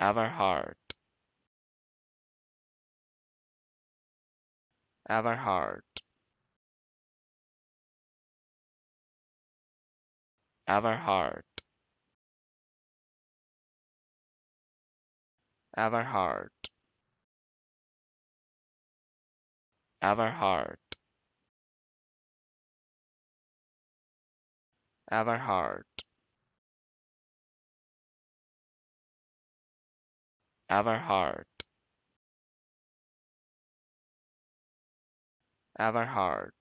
Everhart. Everhart. Everhart. Everhart. Everhart. Everhart. Everhard. Everhard.